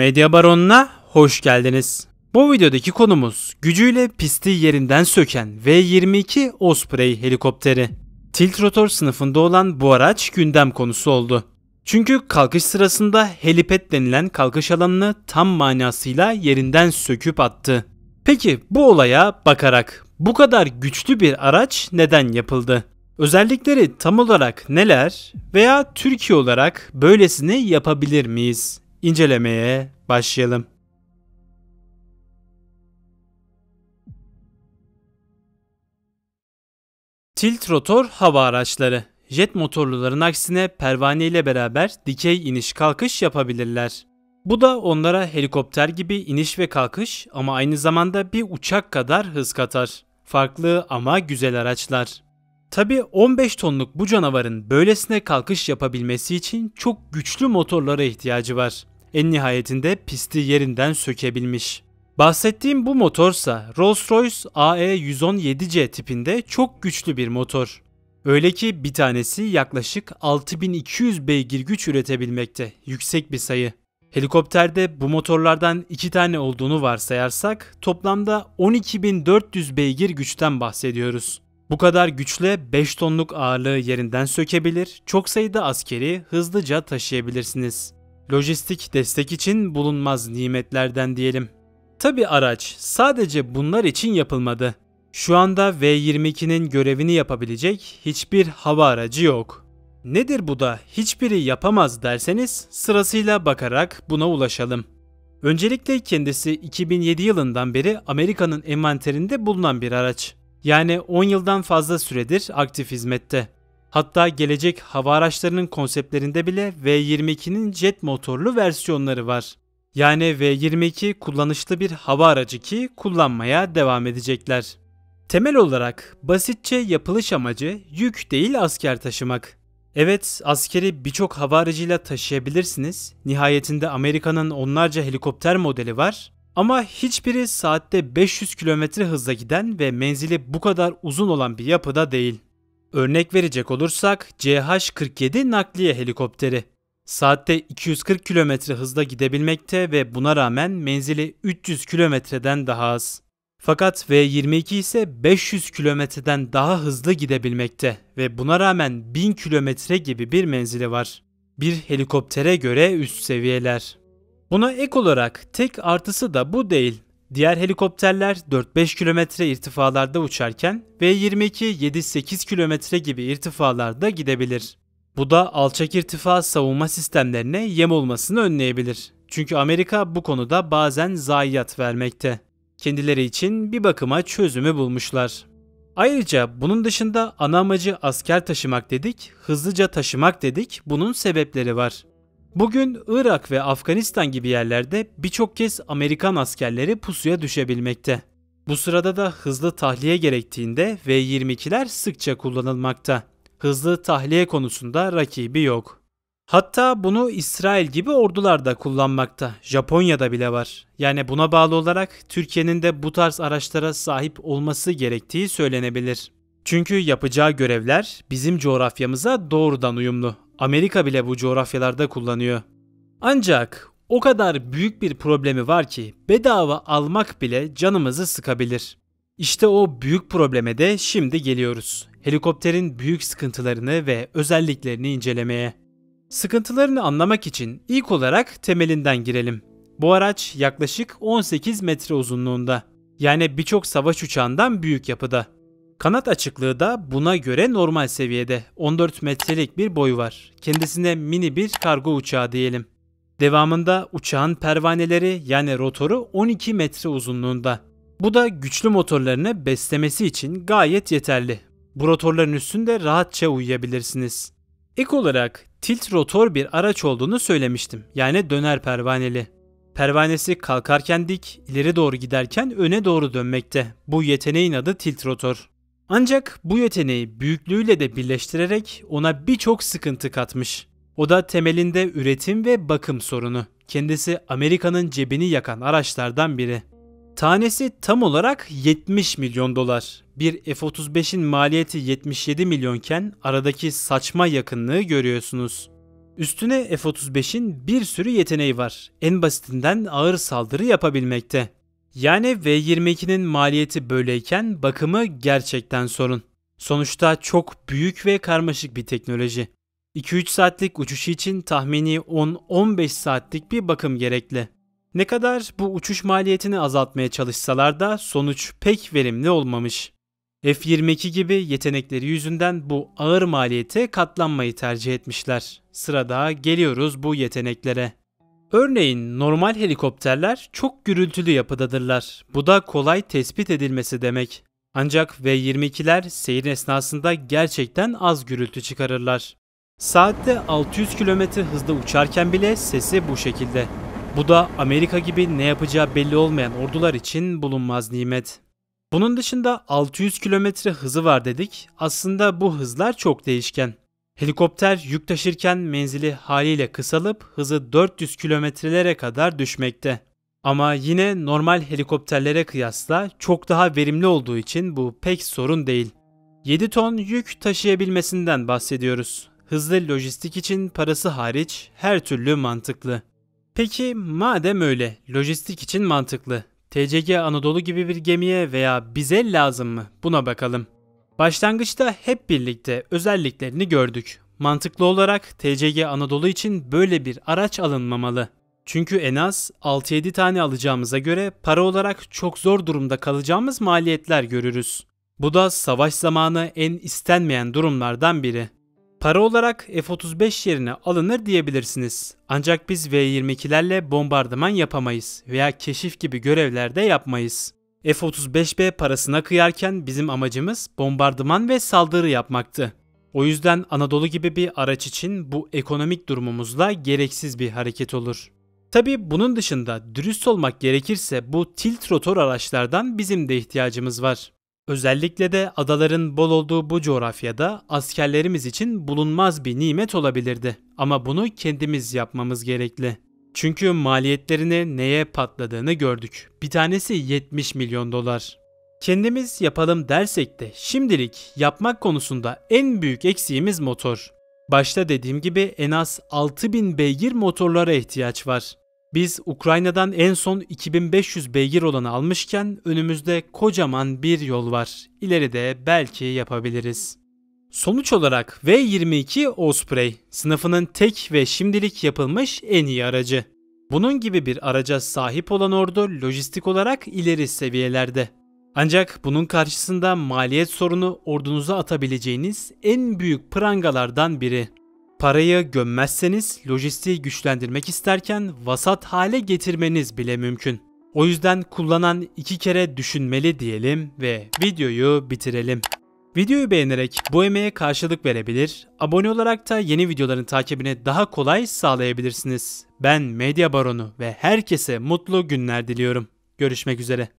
Medya Baronu'na hoş geldiniz. Bu videodaki konumuz gücüyle pisti yerinden söken V-22 Osprey helikopteri. tilt rotor sınıfında olan bu araç gündem konusu oldu. Çünkü kalkış sırasında helipet denilen kalkış alanını tam manasıyla yerinden söküp attı. Peki bu olaya bakarak bu kadar güçlü bir araç neden yapıldı? Özellikleri tam olarak neler veya Türkiye olarak böylesini yapabilir miyiz? incelemeye başlayalım. Tilt rotor hava araçları jet motorluların aksine pervane ile beraber dikey iniş kalkış yapabilirler. Bu da onlara helikopter gibi iniş ve kalkış ama aynı zamanda bir uçak kadar hız katar. Farklı ama güzel araçlar. Tabi 15 tonluk bu canavarın böylesine kalkış yapabilmesi için çok güçlü motorlara ihtiyacı var en nihayetinde pisti yerinden sökebilmiş. Bahsettiğim bu motorsa Rolls-Royce AE117C tipinde çok güçlü bir motor. Öyle ki bir tanesi yaklaşık 6200 beygir güç üretebilmekte, yüksek bir sayı. Helikopterde bu motorlardan 2 tane olduğunu varsayarsak toplamda 12400 beygir güçten bahsediyoruz. Bu kadar güçle 5 tonluk ağırlığı yerinden sökebilir, çok sayıda askeri hızlıca taşıyabilirsiniz lojistik destek için bulunmaz nimetlerden diyelim. Tabi araç sadece bunlar için yapılmadı. Şu anda V-22'nin görevini yapabilecek hiçbir hava aracı yok. Nedir bu da hiçbiri yapamaz derseniz sırasıyla bakarak buna ulaşalım. Öncelikle kendisi 2007 yılından beri Amerika'nın envanterinde bulunan bir araç. Yani 10 yıldan fazla süredir aktif hizmette. Hatta gelecek hava araçlarının konseptlerinde bile V22'nin jet motorlu versiyonları var. Yani V22 kullanışlı bir hava aracı ki kullanmaya devam edecekler. Temel olarak basitçe yapılış amacı yük değil asker taşımak. Evet, askeri birçok hava aracıyla taşıyabilirsiniz. Nihayetinde Amerika'nın onlarca helikopter modeli var. Ama hiçbiri saatte 500 km hızla giden ve menzili bu kadar uzun olan bir yapıda değil. Örnek verecek olursak CH-47 nakliye helikopteri. Saatte 240 km hızda gidebilmekte ve buna rağmen menzili 300 kilometreden daha az. Fakat V-22 ise 500 kilometreden daha hızlı gidebilmekte ve buna rağmen 1000 kilometre gibi bir menzili var. Bir helikoptere göre üst seviyeler. Buna ek olarak tek artısı da bu değil. Diğer helikopterler 4-5 kilometre irtifalarda uçarken V-22 7-8 kilometre gibi irtifalarda gidebilir. Bu da alçak irtifa savunma sistemlerine yem olmasını önleyebilir. Çünkü Amerika bu konuda bazen zayiat vermekte. Kendileri için bir bakıma çözümü bulmuşlar. Ayrıca bunun dışında ana amacı asker taşımak dedik, hızlıca taşımak dedik. Bunun sebepleri var. Bugün Irak ve Afganistan gibi yerlerde birçok kez Amerikan askerleri pusuya düşebilmekte. Bu sırada da hızlı tahliye gerektiğinde V-22'ler sıkça kullanılmakta. Hızlı tahliye konusunda rakibi yok. Hatta bunu İsrail gibi ordular da kullanmakta. Japonya'da bile var. Yani buna bağlı olarak Türkiye'nin de bu tarz araçlara sahip olması gerektiği söylenebilir. Çünkü yapacağı görevler bizim coğrafyamıza doğrudan uyumlu. Amerika bile bu coğrafyalarda kullanıyor. Ancak o kadar büyük bir problemi var ki bedava almak bile canımızı sıkabilir. İşte o büyük probleme de şimdi geliyoruz. Helikopterin büyük sıkıntılarını ve özelliklerini incelemeye. Sıkıntılarını anlamak için ilk olarak temelinden girelim. Bu araç yaklaşık 18 metre uzunluğunda. Yani birçok savaş uçağından büyük yapıda. Kanat açıklığı da buna göre normal seviyede. 14 metrelik bir boyu var. Kendisine mini bir kargo uçağı diyelim. Devamında uçağın pervaneleri yani rotoru 12 metre uzunluğunda. Bu da güçlü motorlarını beslemesi için gayet yeterli. Bu rotorların üstünde rahatça uyuyabilirsiniz. İlk olarak tilt rotor bir araç olduğunu söylemiştim. Yani döner pervaneli. Pervanesi kalkarken dik, ileri doğru giderken öne doğru dönmekte. Bu yeteneğin adı tilt rotor. Ancak bu yeteneği büyüklüğüyle de birleştirerek ona birçok sıkıntı katmış. O da temelinde üretim ve bakım sorunu. Kendisi Amerika'nın cebini yakan araçlardan biri. Tanesi tam olarak 70 milyon dolar. Bir F-35'in maliyeti 77 milyonken aradaki saçma yakınlığı görüyorsunuz. Üstüne F-35'in bir sürü yeteneği var. En basitinden ağır saldırı yapabilmekte. Yani V22'nin maliyeti böyleyken bakımı gerçekten sorun. Sonuçta çok büyük ve karmaşık bir teknoloji. 2-3 saatlik uçuşu için tahmini 10-15 saatlik bir bakım gerekli. Ne kadar bu uçuş maliyetini azaltmaya çalışsalar da sonuç pek verimli olmamış. F-22 gibi yetenekleri yüzünden bu ağır maliyete katlanmayı tercih etmişler. Sırada geliyoruz bu yeteneklere. Örneğin normal helikopterler çok gürültülü yapıdadırlar. Bu da kolay tespit edilmesi demek. Ancak V-22'ler seyir esnasında gerçekten az gürültü çıkarırlar. Saatte 600 km hızda uçarken bile sesi bu şekilde. Bu da Amerika gibi ne yapacağı belli olmayan ordular için bulunmaz nimet. Bunun dışında 600 km hızı var dedik. Aslında bu hızlar çok değişken. Helikopter yük taşırken menzili haliyle kısalıp hızı 400 kilometrelere kadar düşmekte. Ama yine normal helikopterlere kıyasla çok daha verimli olduğu için bu pek sorun değil. 7 ton yük taşıyabilmesinden bahsediyoruz. Hızlı lojistik için parası hariç her türlü mantıklı. Peki madem öyle lojistik için mantıklı. TCG Anadolu gibi bir gemiye veya bize lazım mı? Buna bakalım. Başlangıçta hep birlikte özelliklerini gördük. Mantıklı olarak TCG Anadolu için böyle bir araç alınmamalı. Çünkü en az 6-7 tane alacağımıza göre para olarak çok zor durumda kalacağımız maliyetler görürüz. Bu da savaş zamanı en istenmeyen durumlardan biri. Para olarak F-35 yerine alınır diyebilirsiniz. Ancak biz V-22'lerle bombardıman yapamayız veya keşif gibi görevlerde yapmayız. F-35B parasına kıyarken bizim amacımız bombardıman ve saldırı yapmaktı. O yüzden Anadolu gibi bir araç için bu ekonomik durumumuzla gereksiz bir hareket olur. Tabi bunun dışında dürüst olmak gerekirse bu tilt rotor araçlardan bizim de ihtiyacımız var. Özellikle de adaların bol olduğu bu coğrafyada askerlerimiz için bulunmaz bir nimet olabilirdi. Ama bunu kendimiz yapmamız gerekli. Çünkü maliyetlerini neye patladığını gördük. Bir tanesi 70 milyon dolar. Kendimiz yapalım dersek de şimdilik yapmak konusunda en büyük eksiğimiz motor. Başta dediğim gibi en az 6000 beygir motorlara ihtiyaç var. Biz Ukrayna'dan en son 2500 beygir olanı almışken önümüzde kocaman bir yol var. İleride belki yapabiliriz. Sonuç olarak V-22 Osprey sınıfının tek ve şimdilik yapılmış en iyi aracı. Bunun gibi bir araca sahip olan ordu lojistik olarak ileri seviyelerde. Ancak bunun karşısında maliyet sorunu ordunuza atabileceğiniz en büyük prangalardan biri. Parayı gömmezseniz lojistiği güçlendirmek isterken vasat hale getirmeniz bile mümkün. O yüzden kullanan iki kere düşünmeli diyelim ve videoyu bitirelim. Videoyu beğenerek bu emeğe karşılık verebilir, abone olarak da yeni videoların takibini daha kolay sağlayabilirsiniz. Ben Medya Baronu ve herkese mutlu günler diliyorum. Görüşmek üzere.